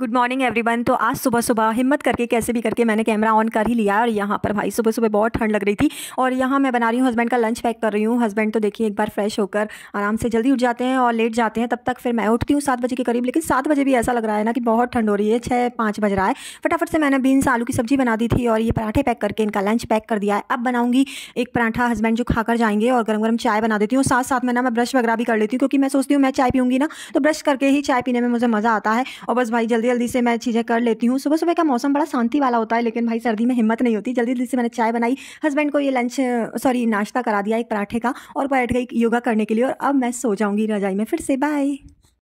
good morning everyone तो आज सुबह सुबह हिम्मत करके कैसे भी करके मैंने कैमरा ऑन कर ही लिया और यहाँ पर भाई सुबह सुबह बहुत ठंड लग रही थी और यहाँ मैं बना रही हूँ हस्बैंड का लंच पैक कर रही हूँ हस्बैंड तो देखिए एक बार फ्रेश होकर आराम से जल्दी उठ जाते हैं और लेट जाते हैं तब तक फिर मैं उठती हूँ सात बजे के करीब लेकिन सात बजे भी ऐसा लग रहा है ना कि बहुत ठंड हो रही है छः पाँच बज रहा है फटाफट से मैंने बीन्स आलू की सब्जी बना दी थी और ये पराठे पैक करके इनका लंच पैक कर दिया है अब बनाऊँगी एक पराठा हस्बैंड जो खाकर जाएंगे और गर्म गर्म चाय बना देती हूँ साथ साथ में ना मैं ब्रश वगैरह भी कर लेती हूँ क्योंकि मैं सोचती हूँ मैं चाय पीऊँगी ना तो ब्रश करके ही चाय पीने में मुझे मज़ा आता है और बस भाई जल्दी जल्दी से मैं चीज़ें कर लेती हूँ सुबह सुबह का मौसम बड़ा शांति वाला होता है लेकिन भाई सर्दी में हिम्मत नहीं होती जल्दी जल्दी से मैंने चाय बनाई हस्बैंड को ये लंच सॉरी नाश्ता करा दिया एक पराठे का और बैठ गई योगा करने के लिए और अब मैं सो जाऊँगी रजाई में फिर से बाय